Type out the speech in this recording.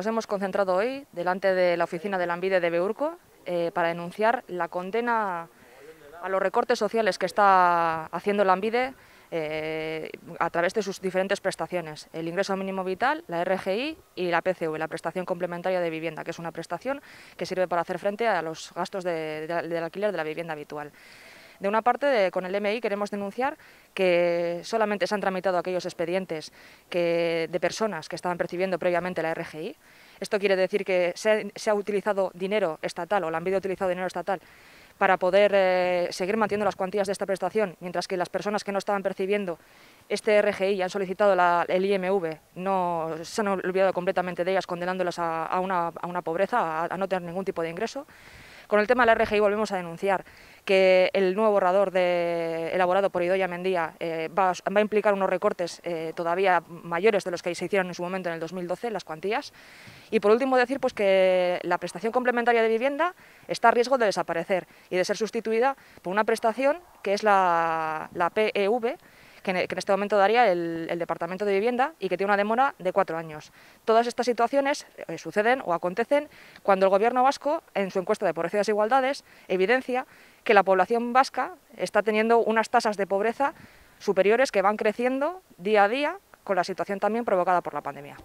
Nos hemos concentrado hoy delante de la oficina la Ambide de Beurco eh, para denunciar la condena a los recortes sociales que está haciendo la Ambide eh, a través de sus diferentes prestaciones, el ingreso mínimo vital, la RGI y la PCV, la prestación complementaria de vivienda, que es una prestación que sirve para hacer frente a los gastos del alquiler de la vivienda habitual. De una parte, con el MI queremos denunciar que solamente se han tramitado aquellos expedientes de personas que estaban percibiendo previamente la RGI. Esto quiere decir que se, ha utilizado dinero estatal o la han habido utilizado dinero estatal para poder eh, seguir manteniendo las cuantías de esta prestación, mientras que las personas que no estaban percibiendo este RGI y han solicitado el IMV, no, se han olvidado completamente de ellas, condenándolas a, una, pobreza, a no tener ningún tipo de ingreso. Con el tema de la RGI volvemos a denunciar que el nuevo borrador elaborado por Idoya Mendía eh, va, a implicar unos recortes eh, todavía mayores de los que se hicieron en su momento en el 2012, las cuantías. Y por último decir pues, que la prestación complementaria de vivienda está a riesgo de desaparecer y de ser sustituida por una prestación que es la, la PEV, e, que en este momento daría el, Departamento de Vivienda y que tiene una demora de cuatro años. Todas estas situaciones eh, suceden o acontecen cuando el Gobierno vasco, en su encuesta de pobreza y desigualdades, evidencia que la población vasca está teniendo unas tasas de pobreza superiores que van creciendo día a día con la situación también provocada por la pandemia.